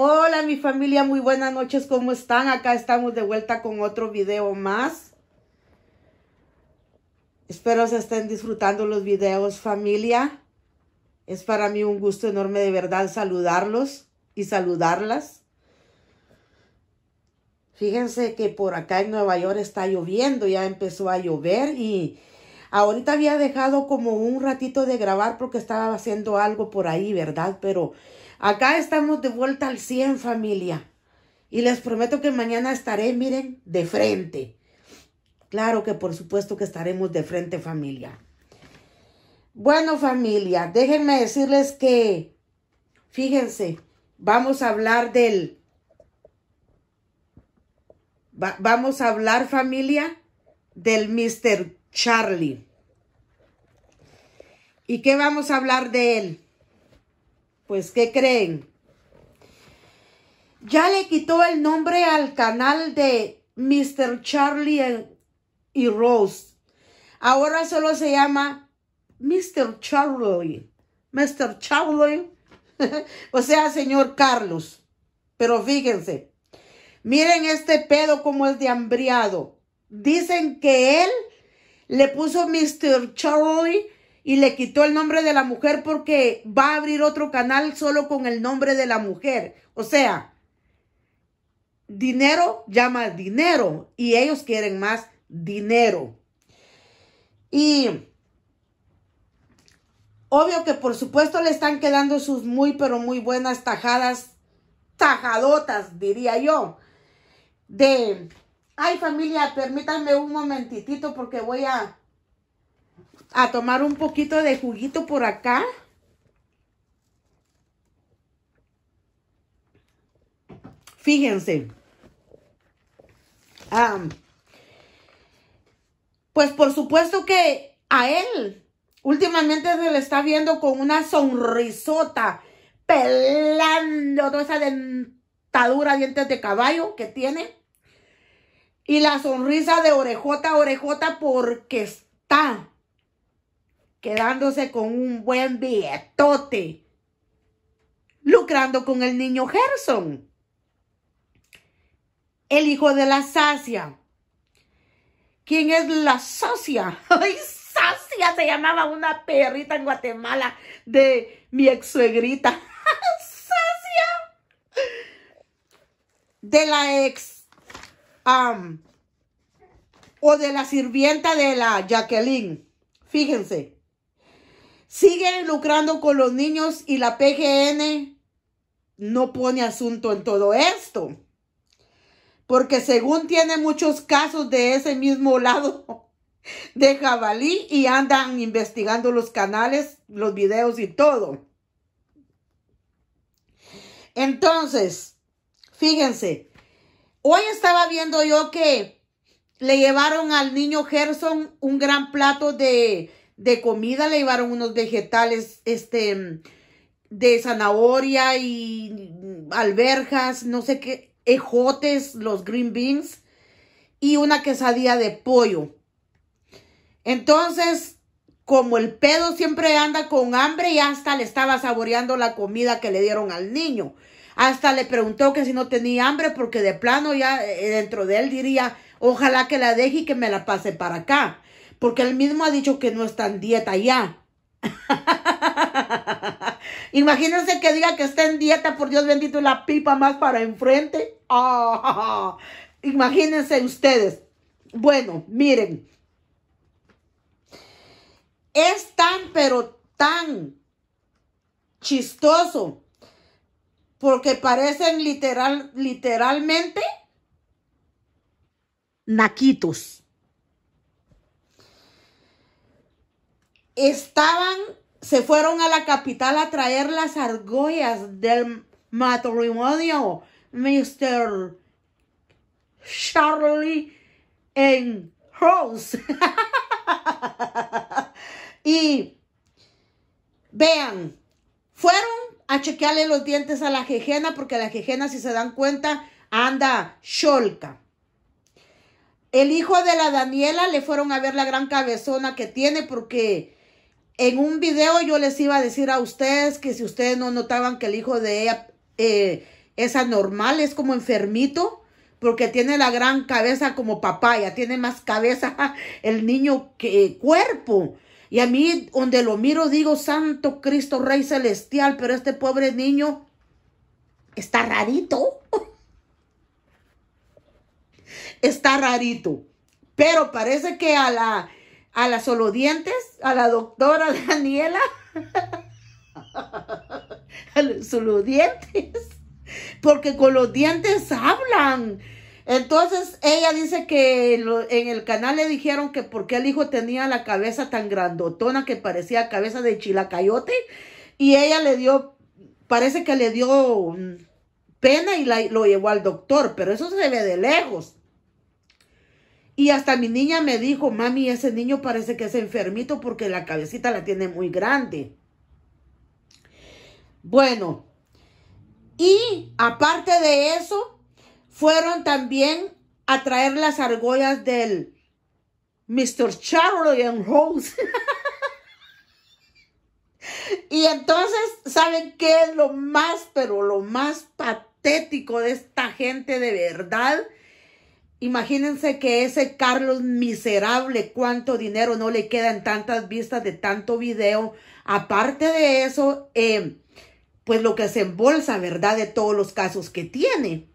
Hola mi familia, muy buenas noches, ¿cómo están? Acá estamos de vuelta con otro video más. Espero se estén disfrutando los videos familia. Es para mí un gusto enorme de verdad saludarlos y saludarlas. Fíjense que por acá en Nueva York está lloviendo, ya empezó a llover y Ahorita había dejado como un ratito de grabar porque estaba haciendo algo por ahí, ¿verdad? Pero acá estamos de vuelta al 100 familia. Y les prometo que mañana estaré, miren, de frente. Claro que por supuesto que estaremos de frente familia. Bueno familia, déjenme decirles que, fíjense, vamos a hablar del... vamos a hablar familia del Mr. Charlie. ¿Y qué vamos a hablar de él? Pues, ¿qué creen? Ya le quitó el nombre al canal de Mr. Charlie y Rose. Ahora solo se llama Mr. Charlie. Mr. Charlie. o sea, señor Carlos. Pero fíjense, miren este pedo como es de hambriado. Dicen que él le puso Mr. Charlie y le quitó el nombre de la mujer porque va a abrir otro canal solo con el nombre de la mujer. O sea, dinero llama dinero y ellos quieren más dinero. Y obvio que por supuesto le están quedando sus muy pero muy buenas tajadas, tajadotas diría yo, de Ay, familia, permítanme un momentitito porque voy a, a tomar un poquito de juguito por acá. Fíjense. pues por supuesto que a él últimamente se le está viendo con una sonrisota, pelando toda esa dentadura, dientes de caballo que tiene. Y la sonrisa de orejota a orejota porque está quedándose con un buen billetote. Lucrando con el niño Gerson. El hijo de la sacia. ¿Quién es la sacia? ¡Ay, sacia! Se llamaba una perrita en Guatemala de mi ex suegrita. ¡Sacia! De la ex o de la sirvienta de la Jacqueline. Fíjense. Siguen lucrando con los niños y la PGN no pone asunto en todo esto. Porque según tiene muchos casos de ese mismo lado de jabalí y andan investigando los canales, los videos y todo. Entonces, fíjense, Hoy estaba viendo yo que le llevaron al niño Gerson un gran plato de, de comida, le llevaron unos vegetales, este, de zanahoria y alberjas, no sé qué, ejotes, los green beans y una quesadilla de pollo. Entonces, como el pedo siempre anda con hambre, ya hasta le estaba saboreando la comida que le dieron al niño. Hasta le preguntó que si no tenía hambre porque de plano ya eh, eh, dentro de él diría, ojalá que la deje y que me la pase para acá. Porque él mismo ha dicho que no está en dieta ya. Imagínense que diga que está en dieta, por Dios bendito, la pipa más para enfrente. imagínense ustedes. Bueno, miren. Es tan, pero tan chistoso porque parecen literal, literalmente naquitos. Estaban, se fueron a la capital a traer las argollas del matrimonio, Mr. Charlie en Rose. y vean, fueron a chequearle los dientes a la jejena, porque la jejena, si se dan cuenta, anda sholka. El hijo de la Daniela le fueron a ver la gran cabezona que tiene, porque en un video yo les iba a decir a ustedes que si ustedes no notaban que el hijo de ella eh, es anormal, es como enfermito, porque tiene la gran cabeza como papaya, tiene más cabeza el niño que cuerpo. Y a mí, donde lo miro, digo, Santo Cristo Rey Celestial, pero este pobre niño está rarito. Está rarito. Pero parece que a la, a la solodientes, a la doctora Daniela, a los solodientes, porque con los dientes hablan. Entonces ella dice que en el canal le dijeron que porque el hijo tenía la cabeza tan grandotona que parecía cabeza de chilacayote y ella le dio, parece que le dio mm, pena y lo llevó al doctor, pero eso se ve de lejos. Y hasta mi niña me dijo, mami, ese niño parece que es enfermito porque la cabecita la tiene muy grande. Bueno, y aparte de eso, fueron también a traer las argollas del Mr. Charlie and Rose. y entonces, ¿saben qué es lo más, pero lo más patético de esta gente de verdad? Imagínense que ese Carlos miserable, cuánto dinero no le queda en tantas vistas de tanto video. Aparte de eso, eh, pues lo que se embolsa, ¿verdad? De todos los casos que tiene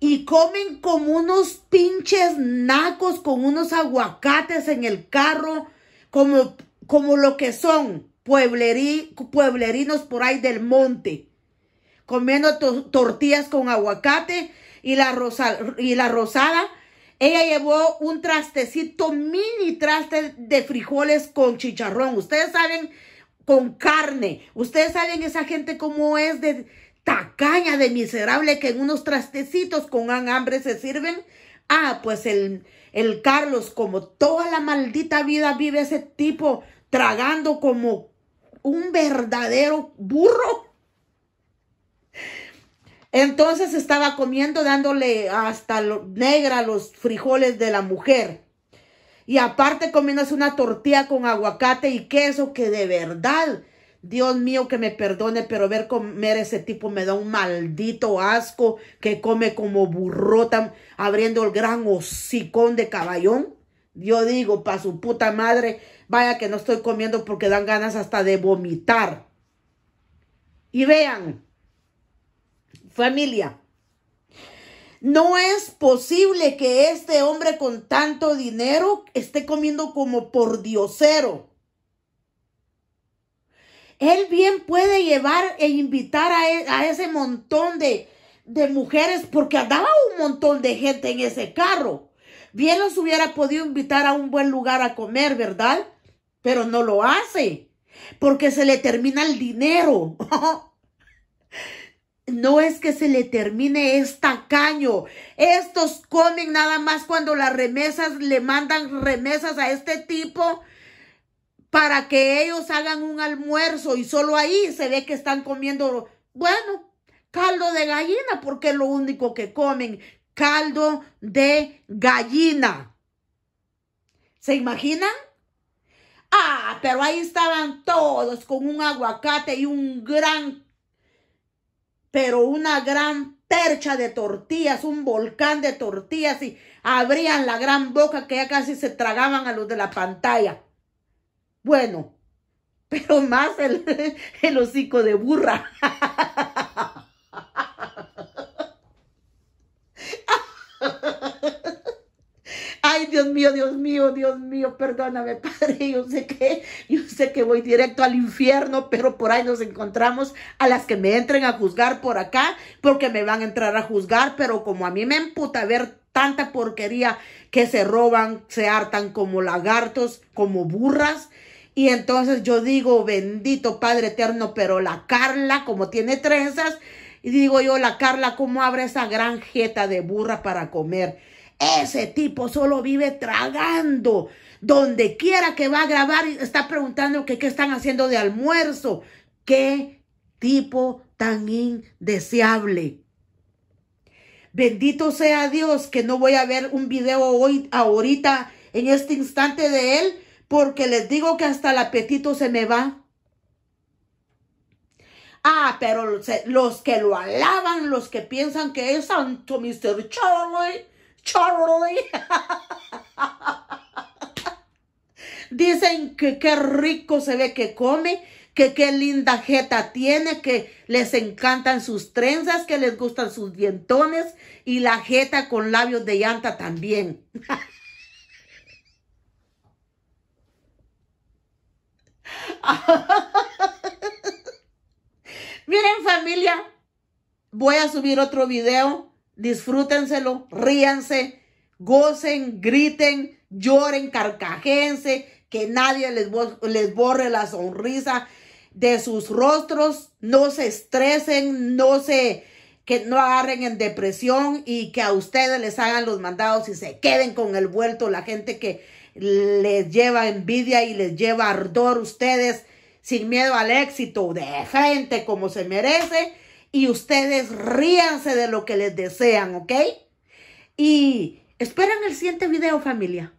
y comen como unos pinches nacos con unos aguacates en el carro, como, como lo que son pueblerí pueblerinos por ahí del monte, comiendo tortillas con aguacate y la, rosa y la rosada. Ella llevó un trastecito, mini traste de frijoles con chicharrón. Ustedes saben, con carne. Ustedes saben esa gente cómo es de tacaña de miserable que en unos trastecitos con hambre se sirven. Ah, pues el, el Carlos, como toda la maldita vida vive ese tipo tragando como un verdadero burro. Entonces estaba comiendo dándole hasta lo, negra los frijoles de la mujer. Y aparte comiéndose una tortilla con aguacate y queso que de verdad Dios mío, que me perdone, pero ver comer ese tipo me da un maldito asco que come como burrota, abriendo el gran hocicón de caballón. Yo digo, pa' su puta madre, vaya que no estoy comiendo porque dan ganas hasta de vomitar. Y vean, familia, no es posible que este hombre con tanto dinero esté comiendo como por diosero. Él bien puede llevar e invitar e, a, ese montón de, de mujeres, porque andaba un montón de gente en ese carro. Bien los hubiera podido invitar a un buen lugar a comer, ¿verdad? Pero no lo hace, porque se le termina el dinero. no es que se le termine esta caño. Estos comen nada más cuando las remesas le mandan remesas a este tipo para que ellos hagan un almuerzo y solo ahí se ve que están comiendo, bueno, caldo de gallina, porque es lo único que comen, caldo de gallina. ¿Se imaginan? Ah, pero ahí estaban todos con un aguacate y un gran, pero una gran percha de tortillas, un volcán de tortillas y abrían la gran boca que ya casi se tragaban a los de la pantalla. Bueno, pero más el, el hocico de burra. Ay, Dios mío, Dios mío, Dios mío, perdóname, Padre. Yo sé que, yo sé que voy directo al infierno, pero por ahí nos encontramos a las que me entren a juzgar por acá, porque me van a entrar a juzgar, pero como a mí me emputa ver tanta porquería que se roban, se hartan como lagartos, como burras. Y entonces yo digo, bendito Padre Eterno, pero la Carla, como tiene trenzas, y digo yo, la Carla, ¿cómo abre esa gran de burra para comer? Ese tipo solo vive tragando. Donde quiera que va a grabar, está preguntando qué están haciendo de almuerzo. ¿Qué tipo tan indeseable? Bendito sea Dios que no voy a ver un video hoy, ahorita, en este instante de él, porque les digo que hasta el apetito se me va. Ah, pero los que lo alaban, los que piensan que es Santo Mr. Charlie, Charlie, dicen que qué rico se ve que come que qué linda jeta tiene, que les encantan sus trenzas, que les gustan sus dientones y la jeta con labios de llanta también. Miren familia, voy a subir otro video, disfrútenselo, ríanse, gocen, griten, lloren, carcajense, que nadie les borre la sonrisa, de sus rostros, no se estresen, no se que no agarren en depresión y que a ustedes les hagan los mandados y se queden con el vuelto la gente que les lleva envidia y les lleva ardor ustedes sin miedo al éxito de gente como se merece y ustedes ríanse de lo que les desean, ¿ok? Y esperan el siguiente video familia.